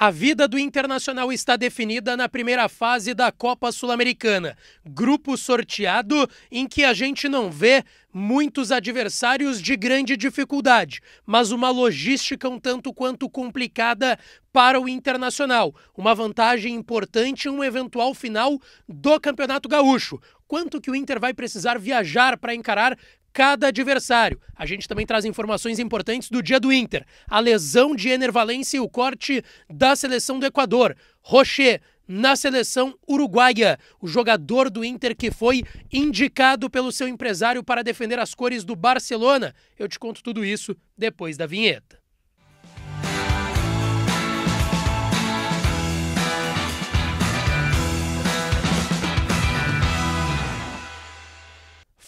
A vida do Internacional está definida na primeira fase da Copa Sul-Americana, grupo sorteado em que a gente não vê muitos adversários de grande dificuldade, mas uma logística um tanto quanto complicada para o Internacional, uma vantagem importante em um eventual final do Campeonato Gaúcho quanto que o Inter vai precisar viajar para encarar cada adversário. A gente também traz informações importantes do dia do Inter. A lesão de Enervalense, e o corte da seleção do Equador. Rocher na seleção uruguaia, o jogador do Inter que foi indicado pelo seu empresário para defender as cores do Barcelona. Eu te conto tudo isso depois da vinheta.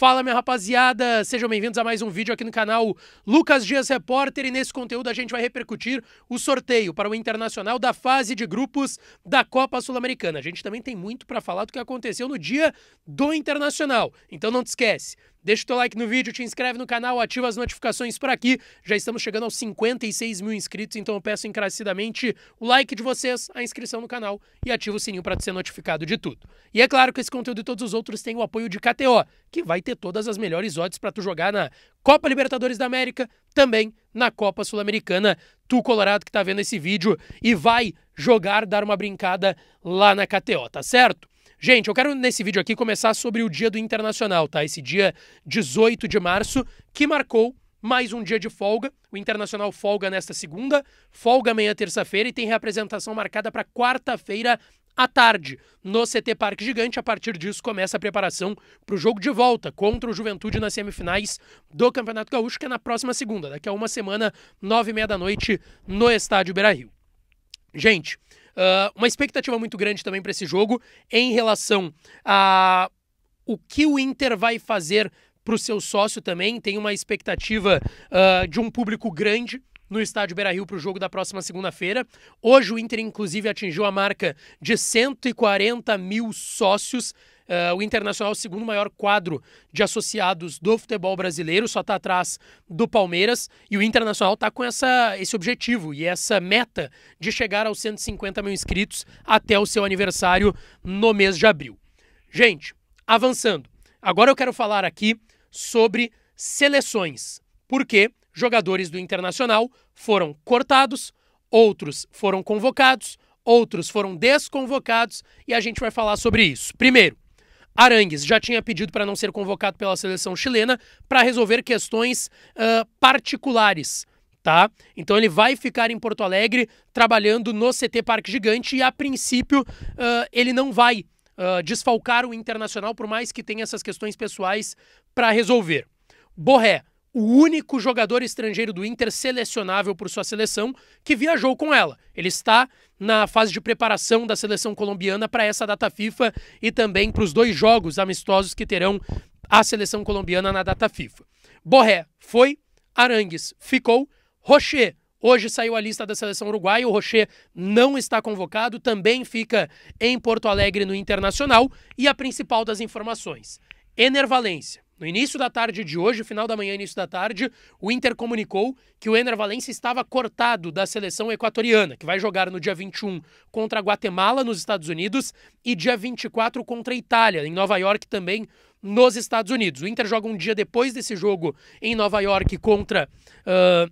Fala, minha rapaziada! Sejam bem-vindos a mais um vídeo aqui no canal Lucas Dias Repórter e nesse conteúdo a gente vai repercutir o sorteio para o Internacional da fase de grupos da Copa Sul-Americana. A gente também tem muito para falar do que aconteceu no dia do Internacional. Então não te esquece, Deixa o teu like no vídeo, te inscreve no canal, ativa as notificações por aqui. Já estamos chegando aos 56 mil inscritos, então eu peço encarecidamente o like de vocês, a inscrição no canal e ativa o sininho para ser notificado de tudo. E é claro que esse conteúdo e todos os outros têm o apoio de KTO, que vai ter todas as melhores odds para tu jogar na Copa Libertadores da América, também na Copa Sul-Americana. Tu, Colorado, que está vendo esse vídeo e vai jogar, dar uma brincada lá na KTO, tá certo? Gente, eu quero nesse vídeo aqui começar sobre o Dia do Internacional, tá? Esse dia 18 de março, que marcou mais um dia de folga. O Internacional folga nesta segunda, folga amanhã terça-feira e tem reapresentação marcada para quarta-feira à tarde, no CT Parque Gigante. A partir disso, começa a preparação para o jogo de volta contra o Juventude nas semifinais do Campeonato Gaúcho, que é na próxima segunda, daqui a uma semana, nove e meia da noite, no Estádio Beira-Rio. Gente, Uh, uma expectativa muito grande também para esse jogo em relação a o que o Inter vai fazer para o seu sócio também. Tem uma expectativa uh, de um público grande no estádio Beira Rio para o jogo da próxima segunda-feira. Hoje o Inter, inclusive, atingiu a marca de 140 mil sócios. Uh, o Internacional é o segundo maior quadro de associados do futebol brasileiro, só está atrás do Palmeiras. E o Internacional está com essa, esse objetivo e essa meta de chegar aos 150 mil inscritos até o seu aniversário no mês de abril. Gente, avançando. Agora eu quero falar aqui sobre seleções. Porque jogadores do Internacional foram cortados, outros foram convocados, outros foram desconvocados e a gente vai falar sobre isso. Primeiro, Arangues já tinha pedido para não ser convocado pela seleção chilena para resolver questões uh, particulares. Tá? Então ele vai ficar em Porto Alegre trabalhando no CT Parque Gigante e a princípio uh, ele não vai uh, desfalcar o Internacional por mais que tenha essas questões pessoais para resolver. Borré o único jogador estrangeiro do Inter selecionável por sua seleção que viajou com ela. Ele está na fase de preparação da seleção colombiana para essa data FIFA e também para os dois jogos amistosos que terão a seleção colombiana na data FIFA. Borré foi, Arangues ficou, Rocher Hoje saiu a lista da seleção uruguaia, o Rocher não está convocado, também fica em Porto Alegre no Internacional. E a principal das informações: Enervalência no início da tarde de hoje, final da manhã, início da tarde, o Inter comunicou que o Ener Valencia estava cortado da seleção equatoriana, que vai jogar no dia 21 contra a Guatemala, nos Estados Unidos, e dia 24 contra a Itália, em Nova York também, nos Estados Unidos. O Inter joga um dia depois desse jogo em Nova York contra. Uh,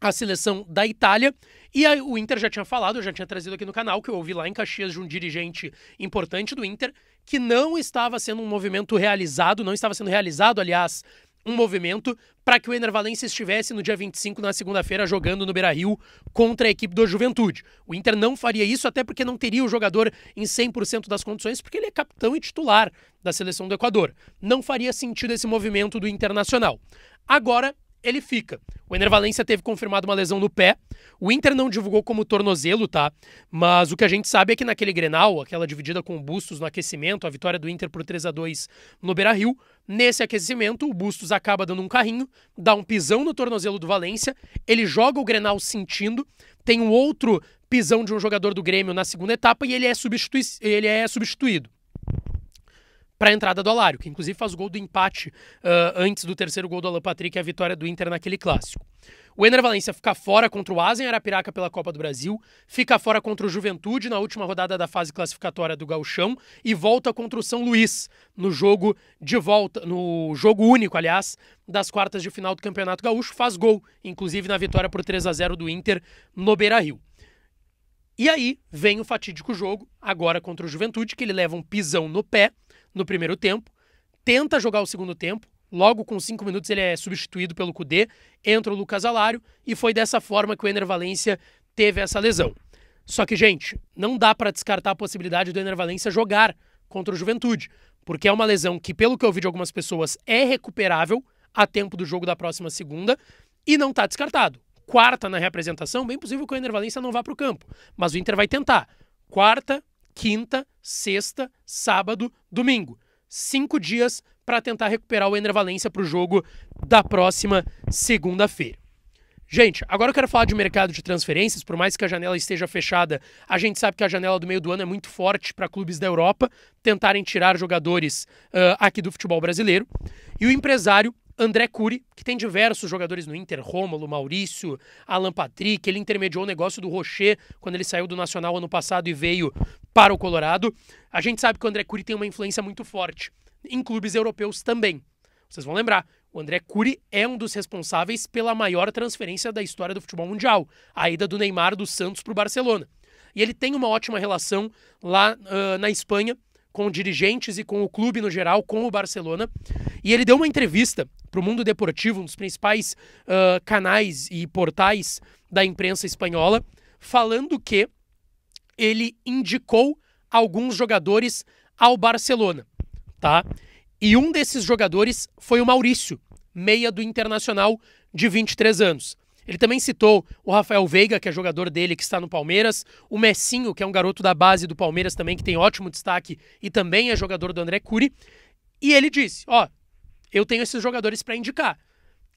a seleção da Itália e aí, o Inter já tinha falado, eu já tinha trazido aqui no canal, que eu ouvi lá em Caxias de um dirigente importante do Inter, que não estava sendo um movimento realizado, não estava sendo realizado, aliás, um movimento para que o Ener Valencia estivesse no dia 25, na segunda-feira, jogando no Beira-Rio contra a equipe do Juventude. O Inter não faria isso até porque não teria o jogador em 100% das condições, porque ele é capitão e titular da seleção do Equador. Não faria sentido esse movimento do Internacional. Agora, ele fica. O Ener Valência teve confirmado uma lesão no pé. O Inter não divulgou como tornozelo, tá? Mas o que a gente sabe é que naquele Grenal, aquela dividida com o Bustos no aquecimento, a vitória do Inter por 3 a 2 no Beira-Rio, nesse aquecimento o Bustos acaba dando um carrinho, dá um pisão no tornozelo do Valência, ele joga o Grenal sentindo, tem um outro pisão de um jogador do Grêmio na segunda etapa e ele é, ele é substituído para a entrada do Alário, que inclusive faz o gol do empate uh, antes do terceiro gol do Alan Patrick e a vitória do Inter naquele clássico. O Ener Valência fica fora contra o Asen Arapiraca pela Copa do Brasil, fica fora contra o Juventude na última rodada da fase classificatória do Gauchão e volta contra o São Luís no jogo de volta, no jogo único, aliás, das quartas de final do Campeonato Gaúcho, faz gol, inclusive na vitória por 3 a 0 do Inter no Beira-Rio. E aí vem o fatídico jogo agora contra o Juventude, que ele leva um pisão no pé no primeiro tempo, tenta jogar o segundo tempo, logo com cinco minutos ele é substituído pelo Cudê, entra o Lucas Alário e foi dessa forma que o Ener Valência teve essa lesão. Só que, gente, não dá para descartar a possibilidade do Ener Valência jogar contra o Juventude, porque é uma lesão que, pelo que eu vi de algumas pessoas, é recuperável a tempo do jogo da próxima segunda e não está descartado. Quarta na reapresentação, bem possível que o Ener Valência não vá para o campo, mas o Inter vai tentar. Quarta, quinta, sexta, sábado, domingo. Cinco dias para tentar recuperar o Ender Valência para o jogo da próxima segunda-feira. Gente, agora eu quero falar de mercado de transferências. Por mais que a janela esteja fechada, a gente sabe que a janela do meio do ano é muito forte para clubes da Europa tentarem tirar jogadores uh, aqui do futebol brasileiro. E o empresário André Cury, que tem diversos jogadores no Inter, Rômulo, Maurício, Alan Patrick, ele intermediou o negócio do Rocher quando ele saiu do Nacional ano passado e veio para o Colorado. A gente sabe que o André Cury tem uma influência muito forte em clubes europeus também. Vocês vão lembrar, o André Cury é um dos responsáveis pela maior transferência da história do futebol mundial, a ida do Neymar do Santos para o Barcelona. E ele tem uma ótima relação lá uh, na Espanha com dirigentes e com o clube no geral, com o Barcelona. E ele deu uma entrevista para o Mundo Deportivo, um dos principais uh, canais e portais da imprensa espanhola, falando que ele indicou alguns jogadores ao Barcelona, tá? E um desses jogadores foi o Maurício, meia do Internacional de 23 anos. Ele também citou o Rafael Veiga, que é jogador dele, que está no Palmeiras, o Messinho, que é um garoto da base do Palmeiras também, que tem ótimo destaque e também é jogador do André Cury. E ele disse: Ó, eu tenho esses jogadores para indicar.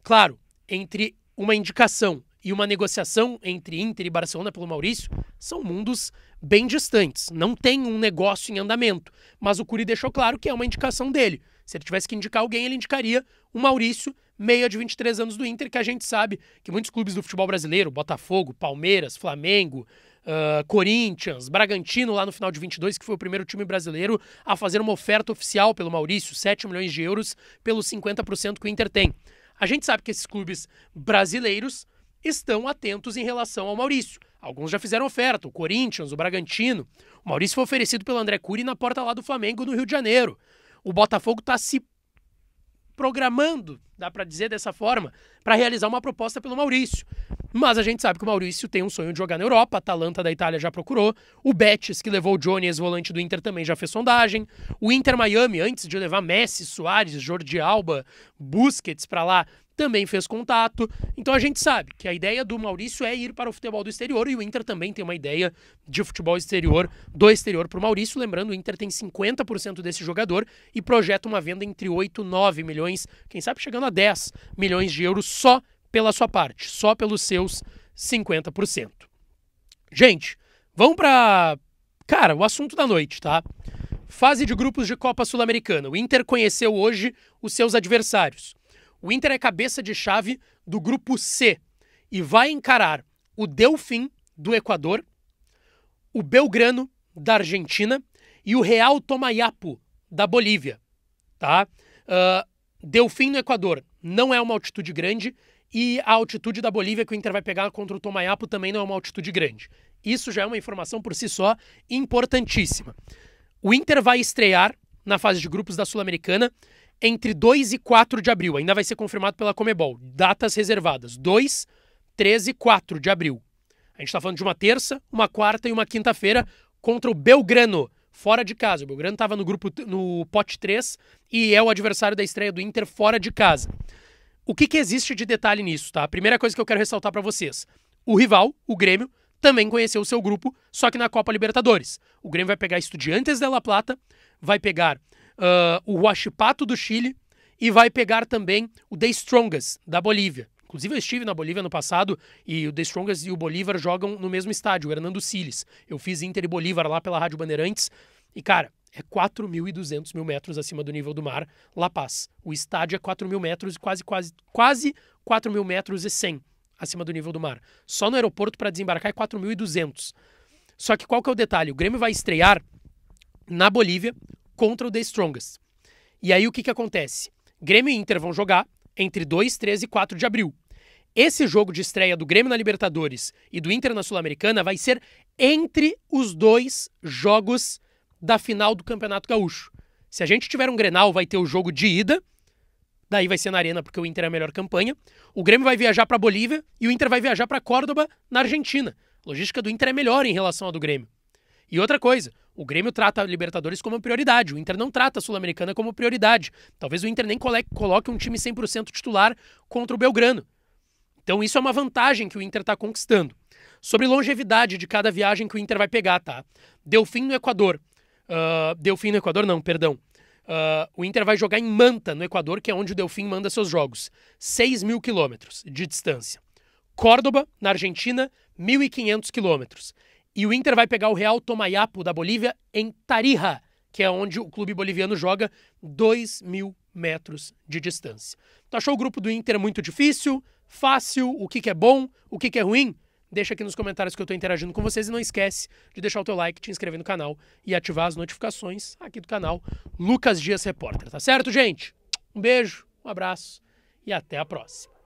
Claro, entre uma indicação e uma negociação entre Inter e Barcelona pelo Maurício são mundos bem distantes. Não tem um negócio em andamento. Mas o Cury deixou claro que é uma indicação dele. Se ele tivesse que indicar alguém, ele indicaria o Maurício meia de 23 anos do Inter, que a gente sabe que muitos clubes do futebol brasileiro, Botafogo, Palmeiras, Flamengo, uh, Corinthians, Bragantino lá no final de 22, que foi o primeiro time brasileiro a fazer uma oferta oficial pelo Maurício, 7 milhões de euros, pelos 50% que o Inter tem. A gente sabe que esses clubes brasileiros estão atentos em relação ao Maurício. Alguns já fizeram oferta, o Corinthians, o Bragantino. O Maurício foi oferecido pelo André Cury na porta lá do Flamengo, no Rio de Janeiro. O Botafogo está se programando, dá para dizer dessa forma, para realizar uma proposta pelo Maurício. Mas a gente sabe que o Maurício tem um sonho de jogar na Europa, a Atalanta da Itália já procurou, o Betis, que levou o Johnny, ex-volante do Inter, também já fez sondagem, o Inter Miami, antes de levar Messi, Soares, Jordi Alba, Busquets para lá, também fez contato. Então a gente sabe que a ideia do Maurício é ir para o futebol do exterior e o Inter também tem uma ideia de futebol exterior do exterior para o Maurício. Lembrando, o Inter tem 50% desse jogador e projeta uma venda entre 8 e 9 milhões, quem sabe chegando a 10 milhões de euros só pela sua parte, só pelos seus 50%. Gente, vamos para. Cara, o assunto da noite, tá? Fase de grupos de Copa Sul-Americana. O Inter conheceu hoje os seus adversários. O Inter é cabeça de chave do grupo C e vai encarar o Delfim do Equador, o Belgrano da Argentina e o Real Tomayapo da Bolívia, tá? Uh, Delfim no Equador não é uma altitude grande e a altitude da Bolívia que o Inter vai pegar contra o Tomayapo também não é uma altitude grande. Isso já é uma informação por si só importantíssima. O Inter vai estrear na fase de grupos da Sul-Americana entre 2 e 4 de abril. Ainda vai ser confirmado pela Comebol. Datas reservadas: 2, 13 e 4 de abril. A gente está falando de uma terça, uma quarta e uma quinta-feira contra o Belgrano, fora de casa. O Belgrano estava no grupo no pote 3 e é o adversário da estreia do Inter fora de casa. O que, que existe de detalhe nisso, tá? A primeira coisa que eu quero ressaltar para vocês: o rival, o Grêmio, também conheceu o seu grupo, só que na Copa Libertadores. O Grêmio vai pegar Estudiantes de La Plata, vai pegar uh, o Huachipato do Chile e vai pegar também o The Strongest da Bolívia. Inclusive, eu estive na Bolívia no passado e o The Strongest e o Bolívar jogam no mesmo estádio, o Hernando Siles. Eu fiz Inter e Bolívar lá pela Rádio Bandeirantes e, cara, é 4.200 mil metros acima do nível do mar, La Paz. O estádio é 4 mil metros e quase, quase, quase 4 mil metros e 100 acima do nível do mar. Só no aeroporto para desembarcar é 4.200. Só que qual que é o detalhe? O Grêmio vai estrear na Bolívia contra o The Strongest. E aí o que, que acontece? Grêmio e Inter vão jogar entre 2, 3 e 4 de abril. Esse jogo de estreia do Grêmio na Libertadores e do Inter na Sul-Americana vai ser entre os dois jogos da final do Campeonato Gaúcho. Se a gente tiver um Grenal, vai ter o jogo de ida, daí vai ser na Arena porque o Inter é a melhor campanha. O Grêmio vai viajar para Bolívia e o Inter vai viajar para Córdoba, na Argentina. A logística do Inter é melhor em relação à do Grêmio. E outra coisa, o Grêmio trata a Libertadores como prioridade, o Inter não trata a Sul-Americana como prioridade. Talvez o Inter nem coloque um time 100% titular contra o Belgrano. Então isso é uma vantagem que o Inter está conquistando. Sobre longevidade de cada viagem que o Inter vai pegar, tá? Delfim no Equador. Uh, Delfim no Equador não, perdão. Uh, o Inter vai jogar em Manta, no Equador, que é onde o Delfim manda seus jogos. 6 mil quilômetros de distância. Córdoba, na Argentina, 1.500 quilômetros. E o Inter vai pegar o Real Tomayapo da Bolívia em Tarija, que é onde o clube boliviano joga 2 mil metros de distância. Tu achou o grupo do Inter muito difícil, fácil, o que, que é bom, o que, que é ruim? Deixa aqui nos comentários que eu estou interagindo com vocês e não esquece de deixar o teu like, te inscrever no canal e ativar as notificações aqui do canal Lucas Dias Repórter, tá certo, gente? Um beijo, um abraço e até a próxima.